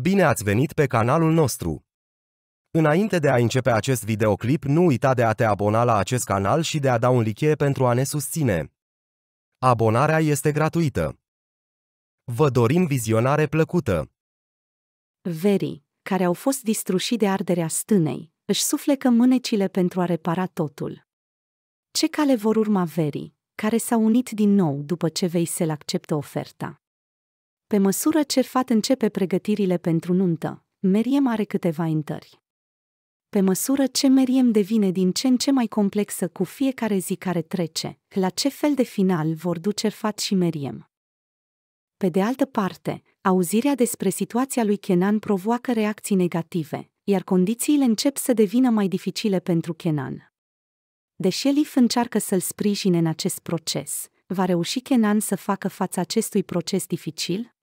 Bine ați venit pe canalul nostru! Înainte de a începe acest videoclip, nu uita de a te abona la acest canal și de a da un like pentru a ne susține. Abonarea este gratuită. Vă dorim vizionare plăcută! Verii, care au fost distruși de arderea stânei, își suflecă mânecile pentru a repara totul. Ce cale vor urma verii, care s-au unit din nou după ce să-l acceptă oferta? Pe măsură ce Fat începe pregătirile pentru nuntă, Meriem are câteva întări. Pe măsură ce Meriem devine din ce în ce mai complexă cu fiecare zi care trece, la ce fel de final vor duce Fat și Meriem. Pe de altă parte, auzirea despre situația lui Kenan provoacă reacții negative, iar condițiile încep să devină mai dificile pentru Kenan. Deși Elif încearcă să-l sprijine în acest proces, va reuși Kenan să facă față acestui proces dificil?